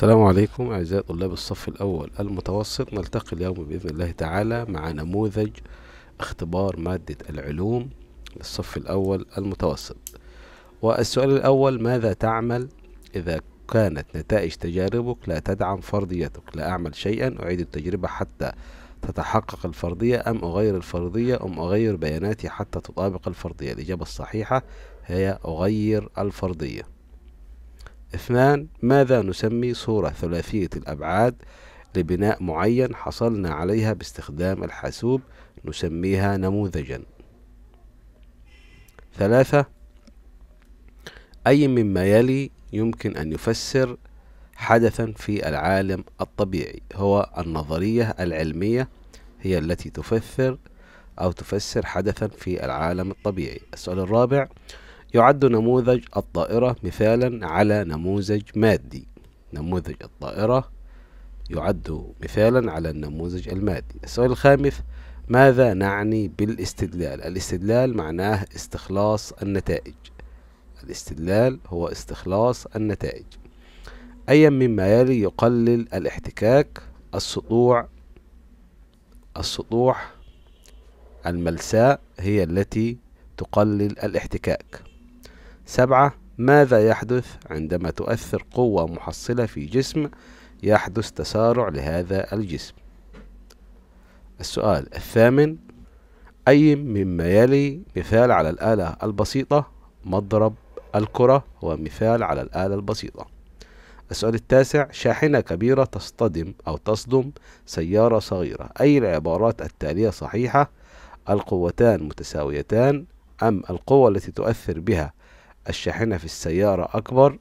السلام عليكم أعزائي طلاب الصف الأول المتوسط نلتقي اليوم بإذن الله تعالى مع نموذج اختبار مادة العلوم للصف الأول المتوسط والسؤال الأول ماذا تعمل إذا كانت نتائج تجاربك لا تدعم فرضيتك لا أعمل شيئا أعيد التجربة حتى تتحقق الفرضية أم أغير الفرضية أم أغير بياناتي حتى تطابق الفرضية الإجابة الصحيحة هي أغير الفرضية اثنان ماذا نسمي صورة ثلاثية الأبعاد لبناء معين حصلنا عليها باستخدام الحاسوب نسميها نموذجا ثلاثة أي مما يلي يمكن أن يفسر حدثا في العالم الطبيعي هو النظرية العلمية هي التي تفسر أو تفسر حدثا في العالم الطبيعي السؤال الرابع يعد نموذج الطائرة مثالا على نموذج مادي نموذج الطائرة يعد مثالا على النموذج المادي السؤال الخامس ماذا نعني بالاستدلال الاستدلال معناه استخلاص النتائج الاستدلال هو استخلاص النتائج أيا مما يلي يقلل الاحتكاك السطوع السطوح الملساء هي التي تقلل الاحتكاك سبعة ماذا يحدث عندما تؤثر قوة محصلة في جسم يحدث تسارع لهذا الجسم السؤال الثامن أي مما يلي مثال على الآلة البسيطة مضرب الكرة هو مثال على الآلة البسيطة السؤال التاسع شاحنة كبيرة تصطدم أو تصدم سيارة صغيرة أي العبارات التالية صحيحة القوتان متساويتان أم القوة التي تؤثر بها الشاحنة في السيارة أكبر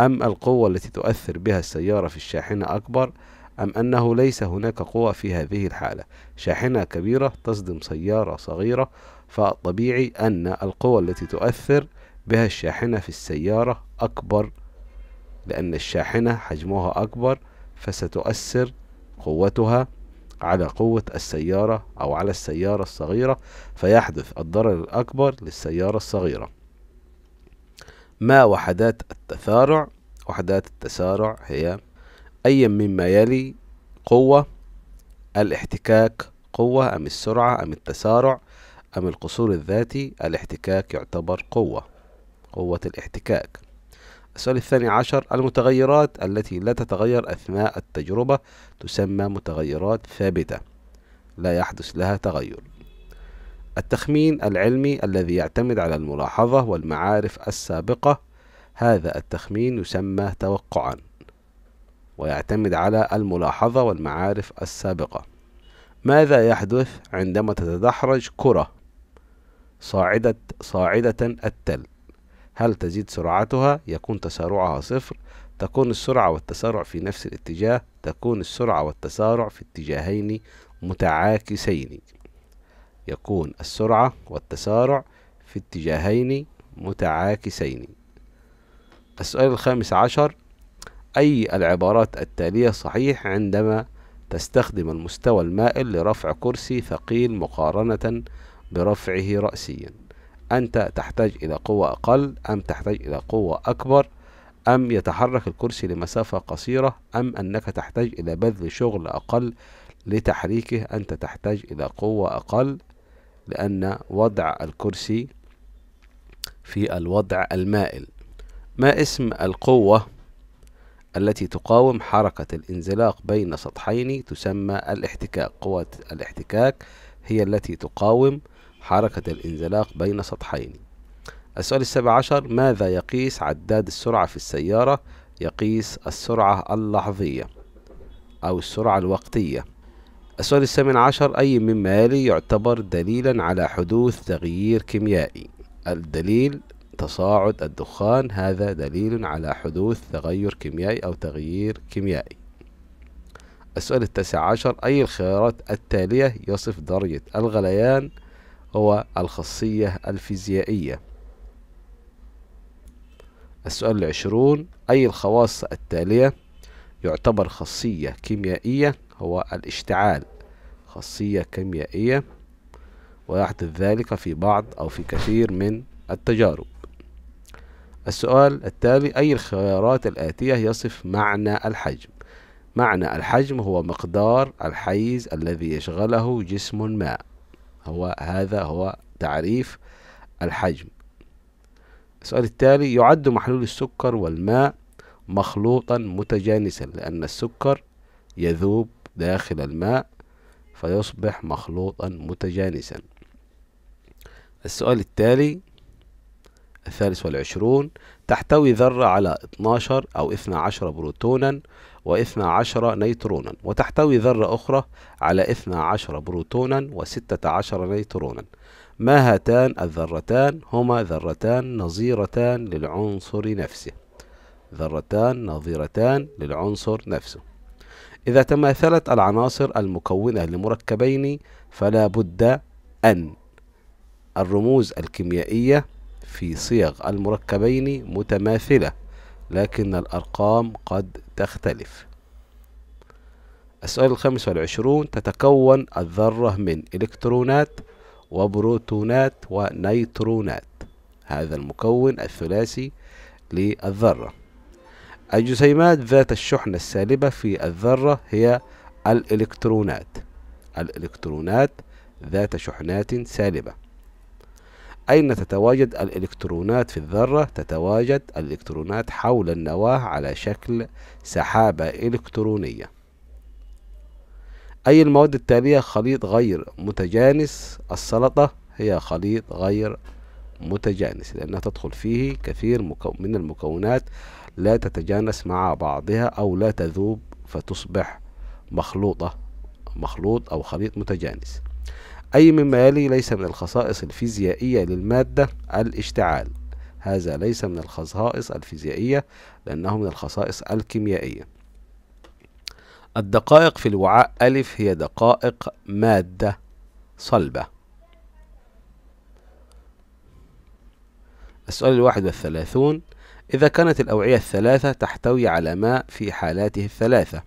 أم القوة التي تؤثر بها السيارة في الشاحنة أكبر أم أنه ليس هناك قوة في هذه الحالة شاحنة كبيرة تصدم سيارة صغيرة فطبيعي أن القوة التي تؤثر بها الشاحنة في السيارة أكبر لأن الشاحنة حجمها أكبر فستؤثر قوتها على قوة السيارة أو على السيارة الصغيرة فيحدث الضرر الأكبر للسيارة الصغيرة ما وحدات التسارع وحدات التسارع هي أي مما يلي قوة الاحتكاك قوة أم السرعة أم التسارع أم القصور الذاتي الاحتكاك يعتبر قوة قوة الاحتكاك السؤال الثاني عشر المتغيرات التي لا تتغير أثناء التجربة تسمى متغيرات ثابتة لا يحدث لها تغير التخمين العلمي الذي يعتمد على الملاحظة والمعارف السابقة هذا التخمين يسمى توقعًا ويعتمد على الملاحظة والمعارف السابقة ماذا يحدث عندما تتدحرج كرة صاعدة, صاعدة التل هل تزيد سرعتها يكون تسارعها صفر تكون السرعة والتسارع في نفس الاتجاه تكون السرعة والتسارع في اتجاهين متعاكسين يكون السرعة والتسارع في اتجاهين متعاكسين السؤال الخامس عشر أي العبارات التالية صحيح عندما تستخدم المستوى المائل لرفع كرسي ثقيل مقارنة برفعه رأسيا أنت تحتاج إلى قوة أقل أم تحتاج إلى قوة أكبر أم يتحرك الكرسي لمسافة قصيرة أم أنك تحتاج إلى بذل شغل أقل لتحريكه أنت تحتاج إلى قوة أقل لأن وضع الكرسي في الوضع المائل ما اسم القوة التي تقاوم حركة الانزلاق بين سطحين تسمى الاحتكاك قوة الاحتكاك هي التي تقاوم حركة الانزلاق بين سطحين السؤال السابع عشر ماذا يقيس عداد السرعة في السيارة يقيس السرعة اللحظية أو السرعة الوقتية السؤال الثامن عشر أي مما يلي يعتبر دليلا على حدوث تغيير كيميائي الدليل تصاعد الدخان هذا دليل على حدوث تغير كيميائي أو تغيير كيميائي السؤال التاسع عشر أي الخيارات التالية يصف درجة الغليان هو الخاصية الفيزيائية السؤال العشرون أي الخواص التالية يعتبر خاصية كيميائية هو الاشتعال خاصية كيميائية ويحدث ذلك في بعض أو في كثير من التجارب السؤال التالي أي الخيارات الآتية يصف معنى الحجم معنى الحجم هو مقدار الحيز الذي يشغله جسم ما هو هذا هو تعريف الحجم السؤال التالي يعد محلول السكر والماء مخلوطا متجانسا لأن السكر يذوب داخل الماء فيصبح مخلوطا متجانسا السؤال التالي الثالث والعشرون تحتوي ذرة على 12 أو 12 بروتونا و12 نيترونا وتحتوي ذرة أخرى على 12 بروتونا و16 نيترونا ما هاتان الذرتان هما ذرتان نظيرتان للعنصر نفسه ذرتان نظيرتان للعنصر نفسه إذا تماثلت العناصر المكونة لمركبين فلا بد أن الرموز الكيميائية في صيغ المركبين متماثلة لكن الأرقام قد تختلف السؤال الخامس والعشرون تتكون الذرة من إلكترونات وبروتونات ونيترونات هذا المكون الثلاثي للذرة الجسيمات ذات الشحنة السالبة في الذرة هي الإلكترونات الإلكترونات ذات شحنات سالبة أين تتواجد الإلكترونات في الذرة؟ تتواجد الإلكترونات حول النواة على شكل سحابة إلكترونية أي المواد التالية خليط غير متجانس السلطة هي خليط غير متجانس لأنها تدخل فيه كثير من المكونات لا تتجانس مع بعضها أو لا تذوب فتصبح مخلوطة مخلوط أو خليط متجانس أي مما يلي ليس من الخصائص الفيزيائية للمادة الاشتعال هذا ليس من الخصائص الفيزيائية لأنه من الخصائص الكيميائية الدقائق في الوعاء ألف هي دقائق مادة صلبة السؤال الواحد والثلاثون إذا كانت الأوعية الثلاثة تحتوي على ماء في حالاته الثلاثة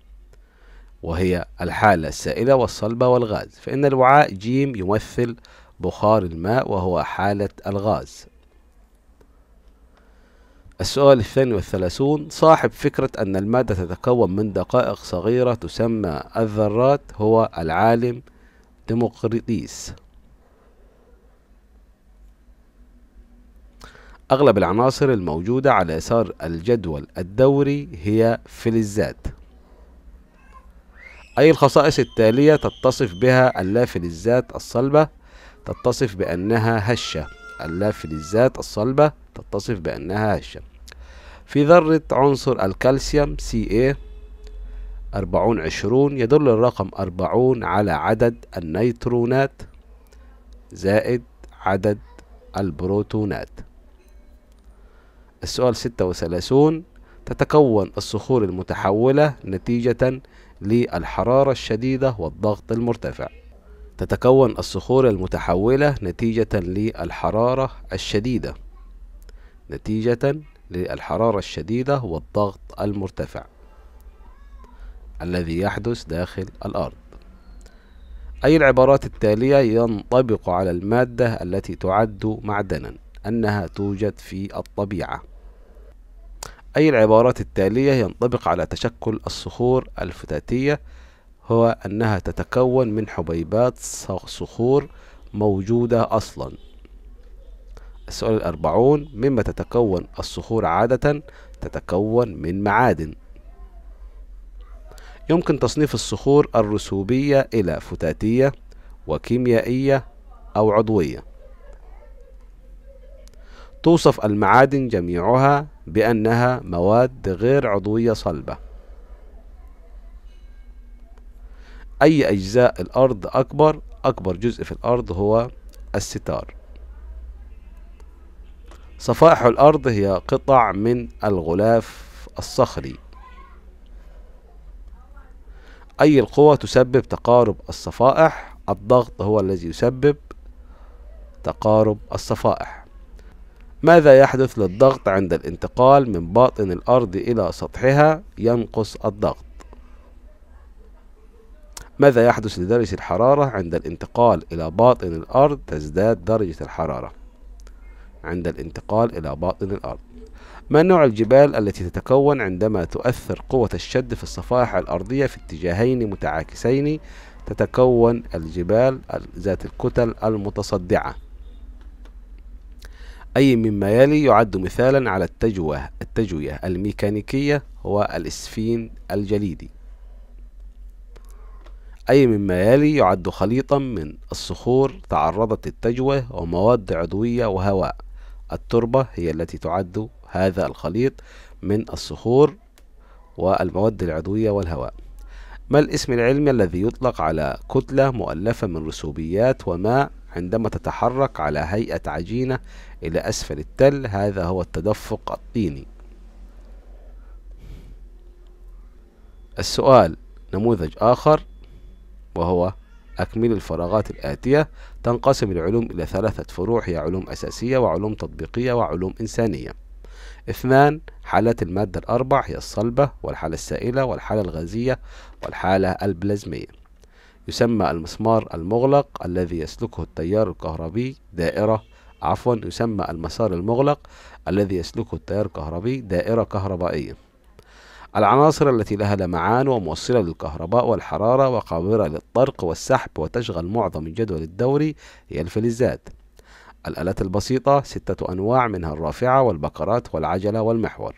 وهي الحالة السائلة والصلبة والغاز فإن الوعاء جيم يمثل بخار الماء وهو حالة الغاز السؤال الثاني والثلاثون صاحب فكرة أن المادة تتكون من دقائق صغيرة تسمى الذرات هو العالم ديموقريطيس أغلب العناصر الموجودة على يسار الجدول الدوري هي فلزات أي الخصائص التالية تتصف بها اللافلزات الصلبة تتصف بأنها هشة اللافلزات الصلبة تتصف بأنها هشة في ذرة عنصر الكالسيوم Ca 40 20 يدل الرقم 40 على عدد النيترونات زائد عدد البروتونات السؤال 36 تتكون الصخور المتحولة نتيجة للحرارة الشديدة والضغط المرتفع تتكون الصخور المتحولة نتيجة للحرارة الشديدة نتيجة للحرارة الشديدة والضغط المرتفع الذي يحدث داخل الأرض أي العبارات التالية ينطبق على المادة التي تعد معدنا أنها توجد في الطبيعة أي العبارات التالية ينطبق على تشكل الصخور الفتاتية هو أنها تتكون من حبيبات صخور موجودة أصلا السؤال الأربعون مما تتكون الصخور عادة تتكون من معادن يمكن تصنيف الصخور الرسوبية إلى فتاتية وكيميائية أو عضوية توصف المعادن جميعها بأنها مواد غير عضوية صلبة أي أجزاء الأرض أكبر أكبر جزء في الأرض هو الستار صفائح الأرض هي قطع من الغلاف الصخري أي القوى تسبب تقارب الصفائح الضغط هو الذي يسبب تقارب الصفائح ماذا يحدث للضغط عند الانتقال من باطن الأرض إلى سطحها ينقص الضغط ماذا يحدث لدرجة الحرارة عند الانتقال إلى باطن الأرض تزداد درجة الحرارة عند الانتقال إلى باطن الأرض ما نوع الجبال التي تتكون عندما تؤثر قوة الشد في الصفائح الأرضية في اتجاهين متعاكسين تتكون الجبال ذات الكتل المتصدعة أي مما يلي يعد مثالا على التجوه التجوية الميكانيكية هو الإسفين الجليدي أي مما يلي يعد خليطا من الصخور تعرضت التجوة ومواد عضوية وهواء التربة هي التي تعد هذا الخليط من الصخور والمواد العضوية والهواء ما الاسم العلمي الذي يطلق على كتلة مؤلفة من رسوبيات وماء عندما تتحرك على هيئة عجينة إلى أسفل التل هذا هو التدفق الطيني السؤال نموذج آخر وهو أكمل الفراغات الآتية تنقسم العلوم إلى ثلاثة فروع هي علوم أساسية وعلوم تطبيقية وعلوم إنسانية اثنان حالات المادة الأربع هي الصلبة والحالة السائلة والحالة الغازية والحالة البلازمية يسمى المسمار المغلق الذي يسلكه التيار الكهربي دائرة عفوا يسمى المسار المغلق الذي يسلكه التيار الكهربي دائرة كهربائية العناصر التي لها لمعان وموصلة للكهرباء والحرارة وقابلة للطرق والسحب وتشغل معظم الجدول الدوري هي الفلزات الآلات البسيطة ستة أنواع منها الرافعة والبكرات والعجلة والمحور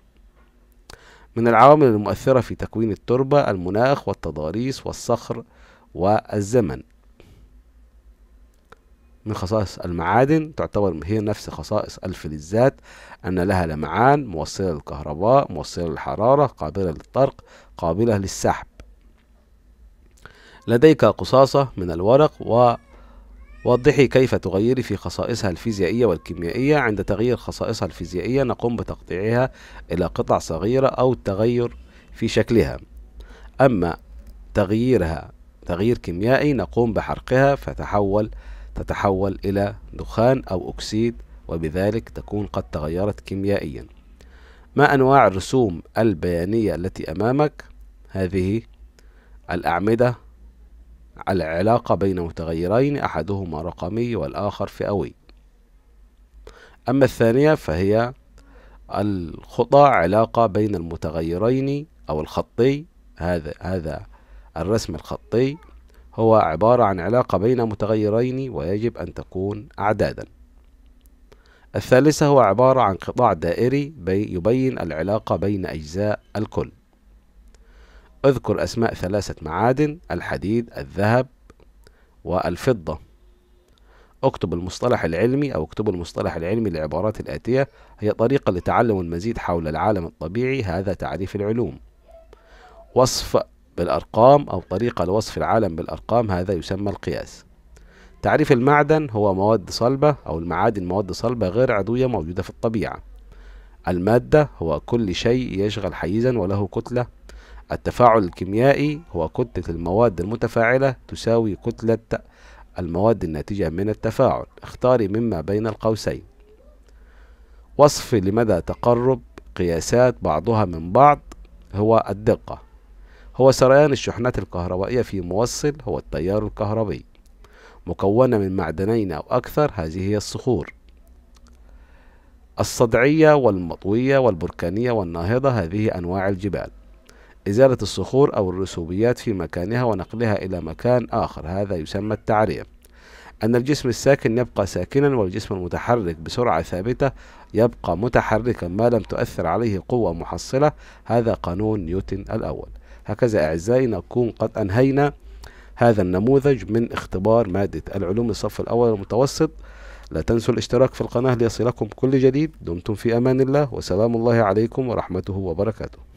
من العوامل المؤثرة في تكوين التربة المناخ والتضاريس والصخر والزمن من خصائص المعادن تعتبر هي نفس خصائص الفلزات أن لها لمعان موصلة للكهرباء موصلة للحرارة قابلة للطرق قابلة للسحب لديك قصاصة من الورق و وضحي كيف تغيري في خصائصها الفيزيائية والكيميائية عند تغيير خصائصها الفيزيائية نقوم بتقطيعها إلى قطع صغيرة أو التغير في شكلها أما تغييرها تغيير كيميائي نقوم بحرقها فتحول تتحول إلى دخان أو أكسيد وبذلك تكون قد تغيرت كيميائيا ما أنواع الرسوم البيانية التي أمامك هذه الأعمدة على العلاقة بين متغيرين أحدهما رقمي والآخر فئوي أما الثانية فهي الخطى علاقة بين المتغيرين أو الخطي هذا هذا الرسم الخطي هو عبارة عن علاقة بين متغيرين ويجب أن تكون أعدادا الثالثة هو عبارة عن قطاع دائري يبين العلاقة بين أجزاء الكل اذكر أسماء ثلاثة معادن الحديد الذهب والفضة اكتب المصطلح العلمي أو اكتب المصطلح العلمي للعبارات الآتية هي طريقة لتعلم المزيد حول العالم الطبيعي هذا تعريف العلوم وصف بالأرقام أو طريقة لوصف العالم بالأرقام هذا يسمى القياس تعريف المعدن هو مواد صلبة أو المعادن مواد صلبة غير عضوية موجودة في الطبيعة المادة هو كل شيء يشغل حيزا وله كتلة التفاعل الكيميائي هو كتلة المواد المتفاعلة تساوي كتلة المواد الناتجة من التفاعل اختاري مما بين القوسين وصف لمدى تقرب قياسات بعضها من بعض هو الدقة هو سريان الشحنات الكهربائية في موصل هو التيار الكهربي مكونة من معدنين أو أكثر هذه هي الصخور الصدعية والمطوية والبركانية والناهضة هذه أنواع الجبال إزالة الصخور أو الرسوبيات في مكانها ونقلها إلى مكان آخر هذا يسمى التعرية أن الجسم الساكن يبقى ساكنا والجسم المتحرك بسرعة ثابتة يبقى متحركا ما لم تؤثر عليه قوة محصلة هذا قانون نيوتن الأول هكذا أعزائي نكون قد أنهينا هذا النموذج من اختبار مادة العلوم الصف الأول المتوسط لا تنسوا الاشتراك في القناة ليصلكم كل جديد دمتم في أمان الله وسلام الله عليكم ورحمته وبركاته